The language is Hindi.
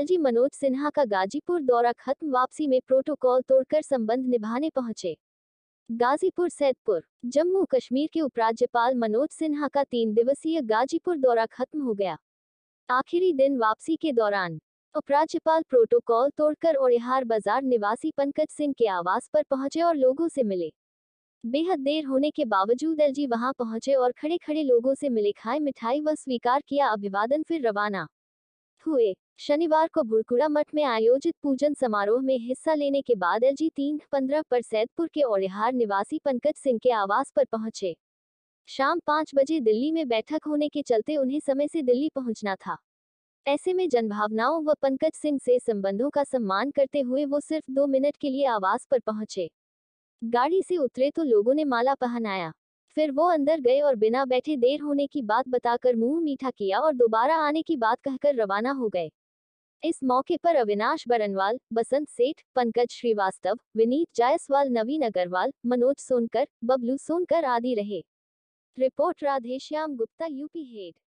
एलजी मनोज सिन्हा का गाजीपुर दौरा खत्म वापसी में प्रोटोकॉल तोड़कर संबंध निभाने पहुंचे गाजीपुर सैदपुर जम्मू कश्मीर के उपराज्यपाल मनोज सिन्हा का तीन दिवसीय गाजीपुर दौरा खत्म हो गया आखिरी दिन वापसी के दौरान उपराज्यपाल प्रोटोकॉल तोड़कर ओरिहार बाजार निवासी पंकज सिंह के आवास पर पहुंचे और लोगों से मिले बेहद देर होने के बावजूद एलजी वहां पहुंचे और खड़े खड़े लोगों से मिले खाए मिठाई व स्वीकार किया अभिवादन फिर रवाना हुए शनिवार को बुरकुड़ा मठ में आयोजित पूजन समारोह में हिस्सा लेने के बाद एल जी तीन पंद्रह पर सैदपुर के ओरिहार निवासी पंकज सिंह के आवास पर पहुंचे शाम पाँच बजे दिल्ली में बैठक होने के चलते उन्हें समय से दिल्ली पहुंचना था ऐसे में जनभावनाओं व पंकज सिंह से संबंधों का सम्मान करते हुए वो सिर्फ दो मिनट के लिए आवास पर पहुंचे गाड़ी से उतरे तो लोगों ने माला पहनाया फिर वो अंदर गए और बिना बैठे देर होने की बात बताकर मुंह मीठा किया और दोबारा आने की बात कहकर रवाना हो गए इस मौके पर अविनाश बरनवाल बसंत सेठ पंकज श्रीवास्तव विनीत जायसवाल नवीन अग्रवाल मनोज सोनकर बबलू सोनकर आदि रहे report Radheshyam Gupta UP head